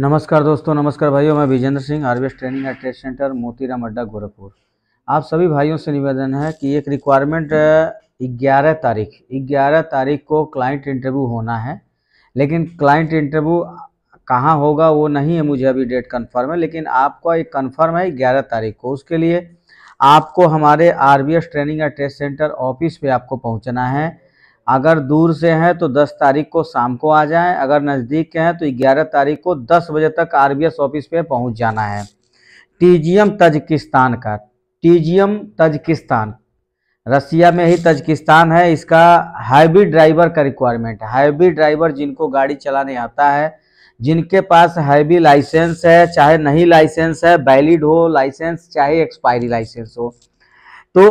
नमस्कार दोस्तों नमस्कार भाइयों मैं Vijendra Singh R training and trade centre Motiram Adda Gorakhpur आप सभी भाइयों से निवेदन है कि एक रिक्वायरमेंट ग्यारह तारीख ग्यारह तारीख को क्लाइंट इंटरव्यू होना है लेकिन क्लाइंट इंटरव्यू कहाँ होगा वो नहीं है मुझे अभी डेट कन्फर्म है लेकिन आपका एक कन्फर्म है ग्यारह तारीख को उसके लिए आपको हमारे R training and trade centre office पर आपको पहुँचना है अगर दूर से हैं तो 10 तारीख को शाम को आ जाएं अगर नज़दीक के हैं तो 11 तारीख को 10 बजे तक आरबीएस ऑफिस पे पहुंच जाना है टीजीएम तजकिस्तान का टीजीएम तजकिस्तान रसिया में ही तजकिस्तान है इसका हाईब्रिड ड्राइवर का रिक्वायरमेंट है ड्राइवर जिनको गाड़ी चलाने आता है जिनके पास हाईवी लाइसेंस है चाहे नहीं लाइसेंस है वैलिड हो लाइसेंस चाहे एक्सपायरी लाइसेंस हो तो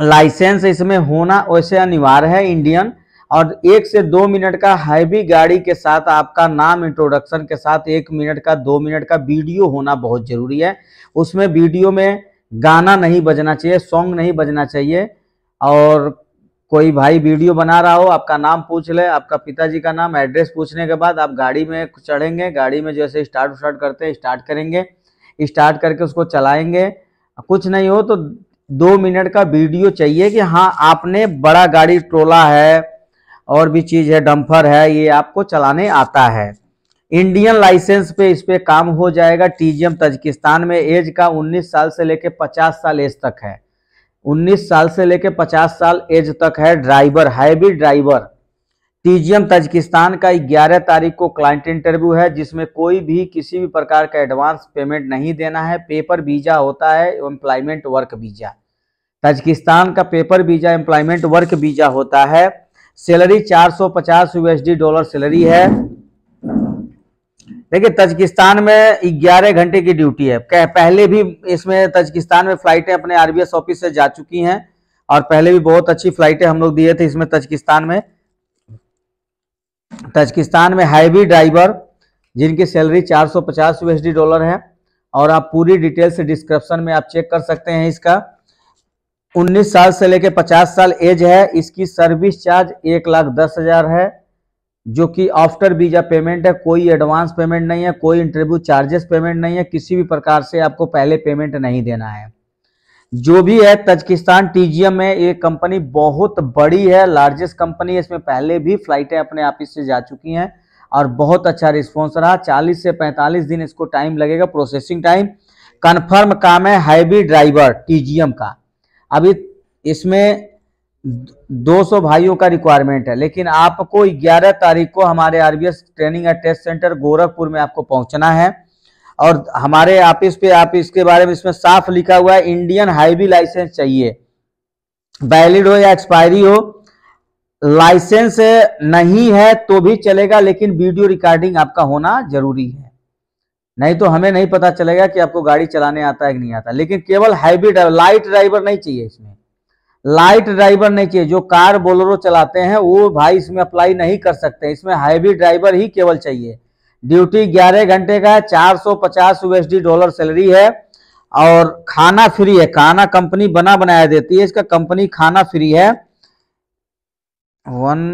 लाइसेंस इसमें होना वैसे अनिवार्य है इंडियन और एक से दो मिनट का हैवी गाड़ी के साथ आपका नाम इंट्रोडक्शन के साथ एक मिनट का दो मिनट का वीडियो होना बहुत जरूरी है उसमें वीडियो में गाना नहीं बजना चाहिए सॉन्ग नहीं बजना चाहिए और कोई भाई वीडियो बना रहा हो आपका नाम पूछ ले आपका पिताजी का नाम एड्रेस पूछने के बाद आप गाड़ी में चढ़ेंगे गाड़ी में जैसे स्टार्ट उस्टार्ट करते हैं स्टार्ट करेंगे स्टार्ट करके उसको चलाएंगे कुछ नहीं हो तो दो मिनट का वीडियो चाहिए कि हाँ आपने बड़ा गाड़ी ट्रोला है और भी चीज़ है डम्फर है ये आपको चलाने आता है इंडियन लाइसेंस पे इस पे काम हो जाएगा टीजीएम तजकिस्तान में एज का 19 साल से लेके 50 साल एज तक है 19 साल से लेके 50 साल एज तक है driver heavy driver TGM Tajikistan का 11 तारीख को क्लाइंट इंटरव्यू है जिसमें कोई भी किसी भी प्रकार का एडवांस पेमेंट नहीं देना है पेपर वीजा होता है एम्प्लॉयमेंट वर्क वीजा ताजिकिस्तान का paper visa employment work visa होता है सैलरी 450 यूएसडी डॉलर सैलरी है देखिए तजकिस्तान में 11 घंटे की ड्यूटी है पहले भी इसमें तजकिस्तान में फ्लाइटें अपने आरबीएस ऑफिस से जा चुकी हैं और पहले भी बहुत अच्छी फ्लाइटें हम लोग दिए थे इसमें तजकिस्तान में तजकिस्तान में हाईवी ड्राइवर जिनकी सैलरी चार यूएसडी डॉलर है और आप पूरी डिटेल से डिस्क्रिप्शन में आप चेक कर सकते हैं इसका उन्नीस साल से लेकर पचास साल एज है इसकी सर्विस चार्ज एक लाख दस हजार है जो कि आफ्टर वीजा पेमेंट है कोई एडवांस पेमेंट नहीं है कोई इंटरव्यू चार्जेस पेमेंट नहीं है किसी भी प्रकार से आपको पहले पेमेंट नहीं देना है जो भी है तजकिस्तान टीजीएम में ये कंपनी बहुत बड़ी है लार्जेस्ट कंपनी है इसमें पहले भी फ्लाइटें अपने आप इससे जा चुकी हैं और बहुत अच्छा रिस्पॉन्स रहा चालीस से पैंतालीस दिन इसको टाइम लगेगा प्रोसेसिंग टाइम कन्फर्म काम है हैवी ड्राइवर टीजीएम का अभी इसमें 200 भाइयों का रिक्वायरमेंट है लेकिन आपको 11 तारीख को हमारे RBS training and test centre Gorakhpur में आपको पहुंचना है और हमारे ऑफिस पे आप इसके बारे में इसमें साफ लिखा हुआ है इंडियन हाईवी लाइसेंस चाहिए वैलिड हो या एक्सपायरी हो लाइसेंस नहीं है तो भी चलेगा लेकिन वीडियो रिकॉर्डिंग आपका होना जरूरी है नहीं तो हमें नहीं पता चलेगा कि आपको गाड़ी चलाने आता है कि नहीं आता लेकिन केवल हाइब्रिड लाइट ड्राइवर नहीं चाहिए इसमें लाइट ड्राइवर नहीं चाहिए जो कार बोलोरो चलाते हैं वो भाई इसमें अप्लाई नहीं कर सकते इसमें हाइब्रिड ड्राइवर ही केवल चाहिए ड्यूटी ग्यारह घंटे का है चार सौ पचास यूएसडी डॉलर सैलरी है और खाना फ्री है खाना कंपनी बना बनाया देती है इसका कंपनी खाना फ्री है वन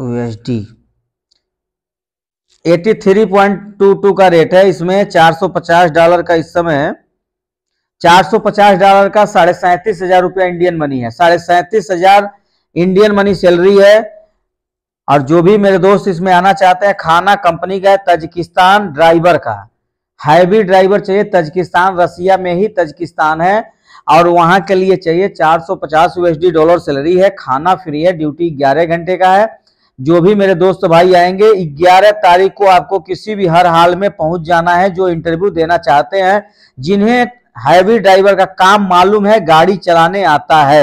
यूएसडी 83.22 का रेट है इसमें 450 डॉलर का इस समय 450 डॉलर का साढ़े सैंतीस हजार रुपया इंडियन मनी है साढ़े सैंतीस हजार इंडियन मनी सैलरी है और जो भी मेरे दोस्त इसमें आना चाहते हैं खाना कंपनी का है तजकिस्तान ड्राइवर का हैवी ड्राइवर चाहिए तजकिस्तान रसिया में ही तजकिस्तान है और वहां के लिए चाहिए 450 यूएसडी डॉलर सैलरी है खाना फ्री है ड्यूटी 11 घंटे का है जो भी मेरे दोस्त भाई आएंगे 11 तारीख को आपको किसी भी हर हाल में पहुंच जाना है जो इंटरव्यू देना चाहते हैं जिन्हें हैवी ड्राइवर का काम मालूम है गाड़ी चलाने आता है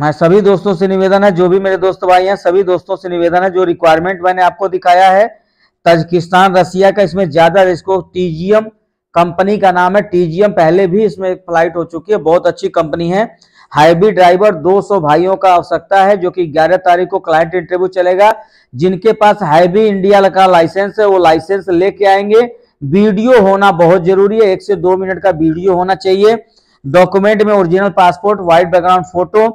मैं सभी दोस्तों से निवेदन है जो भी मेरे दोस्त भाई हैं सभी दोस्तों से निवेदन है जो रिक्वायरमेंट मैंने आपको दिखाया है तजकिस्तान रसिया का इसमें ज्यादा इसको टीजीएम कंपनी का नाम है टीजीएम पहले भी इसमें फ्लाइट हो चुकी है बहुत अच्छी कंपनी है हाईब्रिड ड्राइवर 200 भाइयों का आवश्यकता है जो कि 11 तारीख को क्लाइंट इंटरव्यू चलेगा जिनके पास हाईब्रिड इंडिया का लाइसेंस है वो लाइसेंस लेके आएंगे वीडियो होना बहुत जरूरी है एक से दो मिनट का वीडियो होना चाहिए डॉक्यूमेंट में original passport white background photo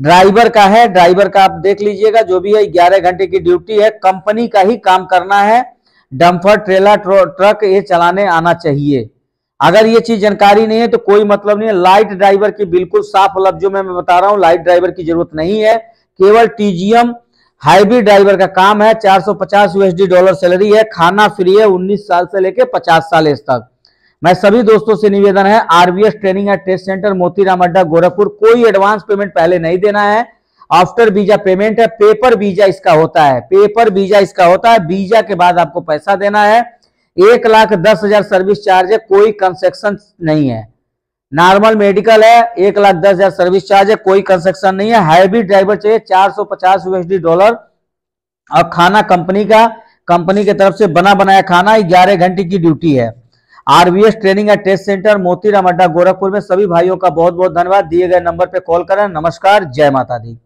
driver का है ड्राइवर का आप देख लीजिएगा जो भी है ग्यारह घंटे की ड्यूटी है कंपनी का ही काम करना है डंपर ट्रेलर ट्रक ये चलाने आना चाहिए अगर ये चीज जानकारी नहीं है तो कोई मतलब नहीं है लाइट ड्राइवर की बिल्कुल साफ लफ्जों में मैं बता रहा हूँ लाइट ड्राइवर की जरूरत नहीं है केवल टीजीएम हाईब्रिड ड्राइवर का काम है 450 यूएसडी डॉलर सैलरी है खाना फ्री है 19 साल से लेकर 50 साल एज तक मैं सभी दोस्तों से निवेदन है RBS training and test centre Motiram Adda Gorakhpur कोई एडवांस पेमेंट पहले नहीं देना है आफ्टर वीजा पेमेंट है पेपर वीजा इसका होता है पेपर वीजा इसका होता है वीजा के बाद आपको पैसा देना है एक लाख दस हजार सर्विस चार्ज है कोई कंसेक्शन नहीं है नॉर्मल मेडिकल है एक लाख दस हजार सर्विस चार्ज है कोई कंसेक्शन नहीं है हाईब्रिड ड्राइवर चाहिए चार सौ पचास यूएसडी डॉलर और खाना कंपनी का कंपनी की तरफ से बना बनाया खाना ग्यारह घंटे की ड्यूटी है RBS training and test centre Moti Adda Gorakhpur में सभी भाइयों का बहुत बहुत धन्यवाद दिए गए नंबर पर कॉल करें नमस्कार जय माता दी